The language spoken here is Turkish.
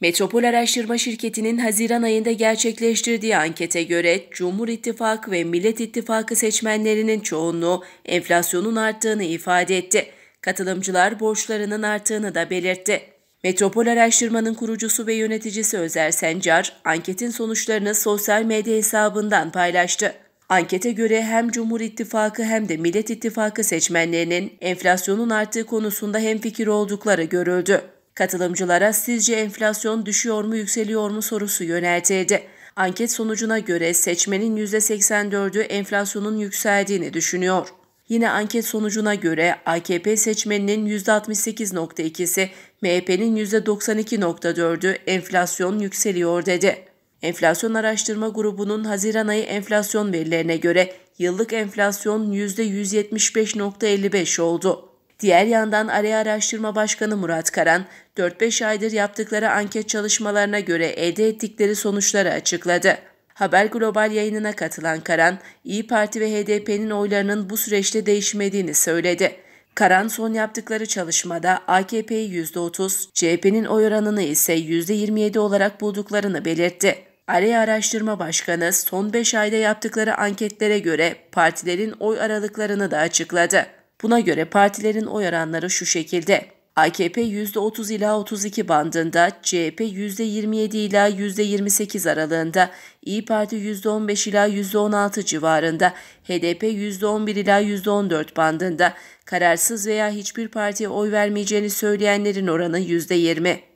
Metropol Araştırma Şirketi'nin Haziran ayında gerçekleştirdiği ankete göre Cumhur İttifakı ve Millet İttifakı seçmenlerinin çoğunluğu enflasyonun arttığını ifade etti. Katılımcılar borçlarının arttığını da belirtti. Metropol Araştırma'nın kurucusu ve yöneticisi Özer Sencar, anketin sonuçlarını sosyal medya hesabından paylaştı. Ankete göre hem Cumhur İttifakı hem de Millet İttifakı seçmenlerinin enflasyonun arttığı konusunda hemfikir oldukları görüldü. Katılımcılara sizce enflasyon düşüyor mu yükseliyor mu sorusu yöneltildi. Anket sonucuna göre seçmenin %84'ü enflasyonun yükseldiğini düşünüyor. Yine anket sonucuna göre AKP seçmeninin %68.2'si, MHP'nin %92.4'ü enflasyon yükseliyor dedi. Enflasyon Araştırma Grubu'nun Haziran ayı enflasyon verilerine göre yıllık enflasyon %175.55 oldu. Diğer yandan Araya Araştırma Başkanı Murat Karan, 4-5 aydır yaptıkları anket çalışmalarına göre elde ettikleri sonuçları açıkladı. Haber Global yayınına katılan Karan, İyi Parti ve HDP'nin oylarının bu süreçte değişmediğini söyledi. Karan son yaptıkları çalışmada AKP'yi %30, CHP'nin oy oranını ise %27 olarak bulduklarını belirtti. Araya Araştırma Başkanı son 5 ayda yaptıkları anketlere göre partilerin oy aralıklarını da açıkladı. Buna göre partilerin oy oranları şu şekilde. AKP %30 ila 32 bandında, CHP %27 ila %28 aralığında, İyi Parti %15 ila %16 civarında, HDP %11 ila %14 bandında, kararsız veya hiçbir partiye oy vermeyeceğini söyleyenlerin oranı %20.